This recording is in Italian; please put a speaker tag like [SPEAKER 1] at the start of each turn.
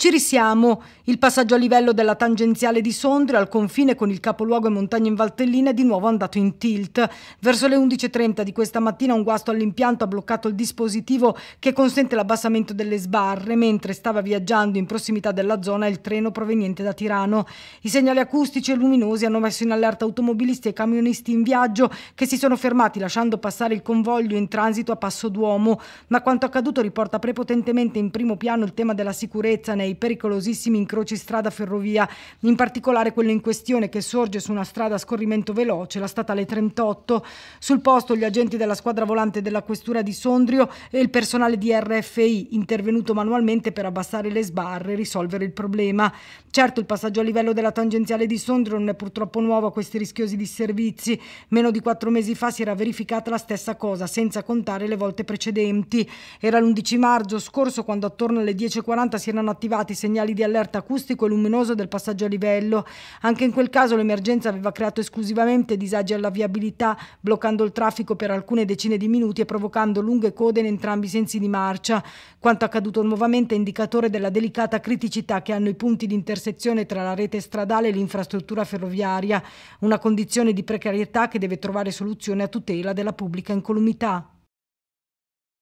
[SPEAKER 1] Ci risiamo. Il passaggio a livello della tangenziale di Sondrio al confine con il capoluogo e montagna in Valtellina è di nuovo andato in tilt. Verso le 11.30 di questa mattina un guasto all'impianto ha bloccato il dispositivo che consente l'abbassamento delle sbarre mentre stava viaggiando in prossimità della zona il treno proveniente da Tirano. I segnali acustici e luminosi hanno messo in allerta automobilisti e camionisti in viaggio che si sono fermati lasciando passare il convoglio in transito a Passo Duomo, ma quanto accaduto riporta prepotentemente in primo piano il tema della sicurezza nei nei pericolosissimi incroci strada-ferrovia, in particolare quello in questione che sorge su una strada a scorrimento veloce, la statale 38. Sul posto gli agenti della squadra volante della questura di Sondrio e il personale di RFI intervenuto manualmente per abbassare le sbarre e risolvere il problema. Certo il passaggio a livello della tangenziale di Sondrio non è purtroppo nuovo a questi rischiosi disservizi. Meno di quattro mesi fa si era verificata la stessa cosa, senza contare le volte precedenti. Era l'11 marzo scorso quando attorno alle 10.40 si erano attivati rilevati segnali di allerta acustico e luminoso del passaggio a livello. Anche in quel caso l'emergenza aveva creato esclusivamente disagi alla viabilità, bloccando il traffico per alcune decine di minuti e provocando lunghe code in entrambi i sensi di marcia. Quanto accaduto nuovamente è indicatore della delicata criticità che hanno i punti di intersezione tra la rete stradale e l'infrastruttura ferroviaria, una condizione di precarietà che deve trovare soluzione a tutela della pubblica incolumità.